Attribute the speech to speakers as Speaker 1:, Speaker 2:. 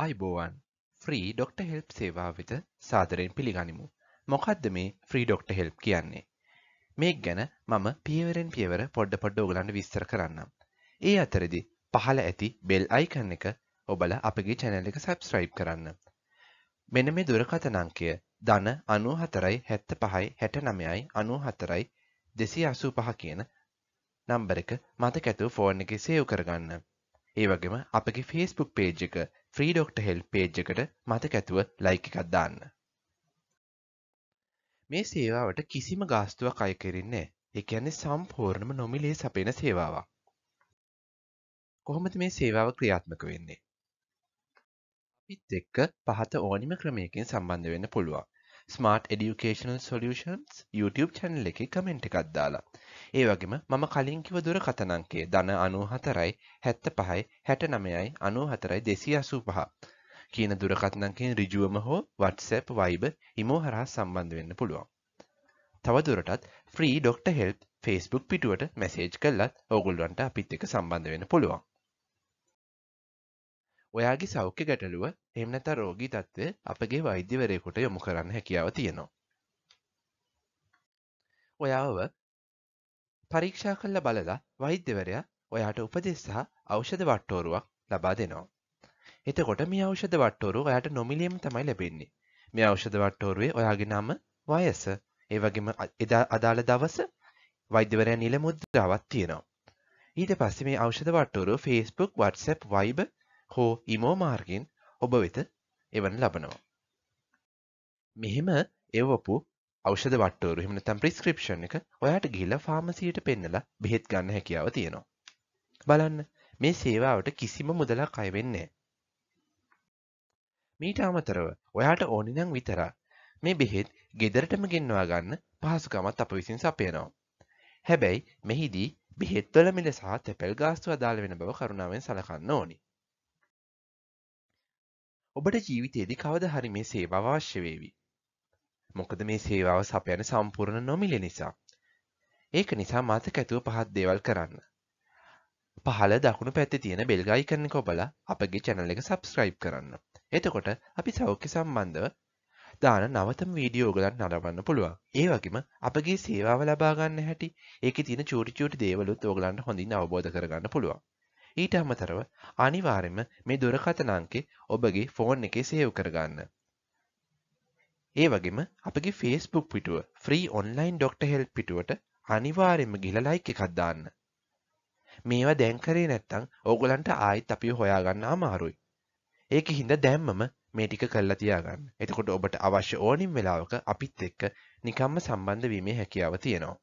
Speaker 1: ආයිබෝවන් free doctor help සේවා වෙත සාදරයෙන් පිළිගනිමු. මොකක්ද මේ ෆ්‍රී ඩොක්ට හෙල්ප් කියන්නේ. මේ ගැන මම පියවරෙන් පියවර පොඩ්ඩ පොඩ්ඩ ඔගලන්ට විස්තර කරන්නම්. ඒ අතරදි පහළ ඇති බෙල් අයිකන් එක ඔබල අපගේ චැනල් එක සබස්ක්‍රයිබ් කරන්න. මෙන මේ දුරකථන අංකය ධන 94යි 75යි 69යි 94යි 285 කියන නම්බර එක මතක ඇතුව ෆෝන් එකේ සේව් කරගන්න. ඒ වගේම අපගේ Facebook page එක ෆ්‍රීඩොක්ට හෙල් පේජ් එකට මතකඇතුව ලයිකකත් දාන්න. මේ සේවාවට කිසිම ගාස්තුවක් අයකරන්නේ එකන්නේ සම්පූර්ණම නොමිලේ සපෙන සේවාවක්. කොහොමති මේ සේවාව ක්‍රියාත්මක වෙන්නේ. අපිත් එක්ක පහත ඕනිම ක්‍රමයකින් සම්බන්ධ වෙන්න පුළුවන්. Smart educational solutions YouTube channel එකේ කමෙන්ට් එකක් දාලා. ඒ වගේම මම කලින් කිව්ව දුරකථන අංකය ධන 94යි 75යි 69යි 94යි 285 කියන දුරකථන අංකයෙන් ඍජුවම හෝ WhatsApp, Viber, Imo හරහා සම්බන්ධ වෙන්න පුළුවන්. තවදුරටත් free doctor help Facebook පිටුවට මැසේජ් කළත් ඕගොල්ලන්ට අපිත් එක්ක සම්බන්ධ වෙන්න පුළුවන්. ඔයාගේ සෞඛ්‍ය ගැටලුව එහෙම නැත්නම් රෝගී තත්ත්වය අපගේ වෛද්‍යවරයෙකුට යොමු කරන්න හැකියාව තියෙනවා. ඔයාව පරීක්ෂා කරලා බලලා වෛද්‍යවරයා ඔයාට උපදෙස් සහ ඖෂධ වට්ටෝරුවක් ලබා දෙනවා. එතකොට මේ ඖෂධ වට්ටෝරුව ඔයාට නොමිලේම තමයි ලැබෙන්නේ. මේ ඖෂධ වට්ටෝරුවේ ඔයාගේ නම, වයස, ඒ වගේම එදා අදාළ දවස වෛද්‍යවරයා නිල මුද්‍රාවක් තියෙනවා. ඊට පස්සේ මේ ඖෂධ වට්ටෝරුව Facebook, WhatsApp, Viber හෝ ඉමෝ මාර්ගෙන් ඔබ වෙත එවන ලබනවා. මෙහෙම එවපු ෂද වට්ටෝරු හිමනතම් ප්‍රිස්ක්‍රපෂණ එක ඔයාට ගිල්ල ෆාමසියට පෙන්නලා බෙහෙත් ගන්න හැකියාව තියෙනවා. බලන්න මේ සේවාවට කිසිම මුදලක් අයවෙන්නේ. මීට අමතරව ඔයාට ඕනිනං විතර මේ බෙහෙත් ගෙදරටම ගෙන්වා ගන්න පහසුකමත් අප විසින් සපයනවා. හැබැයි මෙහිදී බෙහෙත්වල මිල සහ තැපැල් ගාස්තු අදාළ වෙන බව කරුණාවෙන් සලකන්න ඕනි. ඔබට ජීවිතයේදී කවද හරි මේ සේවාව අවශ්‍ය වේවි. මොකද මේ සේවාව සපයන සම්පූර්ණ නොමිලේ නිසා. ඒක නිසා මතක ඇතුව පහත් දේවල් කරන්න. පහළ දකුණු පැත්තේ තියෙන බෙල් අයිකන් එක ඔබලා අපගේ channel එක subscribe කරන්න. එතකොට අපි සෞඛ්‍ය සම්බන්ධව දාන නවතම වීඩියෝ ගලන් නරඹන්න පුළුවන්. ඒ වගේම අපගේ සේවාව ලබා ගන්න හැටි, ඒකේ තියෙන චූටි චූටි දේවලුත් ඔයගලන්ට හොඳින් අවබෝධ කරගන්න පුළුවන්. ඊට අමතරව අනිවාර්යයෙන්ම මේ දුරකථන අංකේ ඔබගේ ෆෝන් එකේ සේව් කරගන්න. ඒ වගේම අපගේ Facebook පිටුව Free Online Doctor Help පිටුවට අනිවාර්යයෙන්ම ගිහලා like එකක් දාන්න. මේවා දැන් කරේ නැත්නම් ඕගොල්ලන්ට ආයෙත් අපිව හොයාගන්න අමාරුයි. ඒකෙ හින්දා දැම්මම මේ ටික කරලා තියාගන්න. එතකොට ඔබට අවශ්‍ය ඕනිම වෙලාවක අපිත් එක්ක නිකම්ම සම්බන්ධ වීමේ හැකියාව තියෙනවා.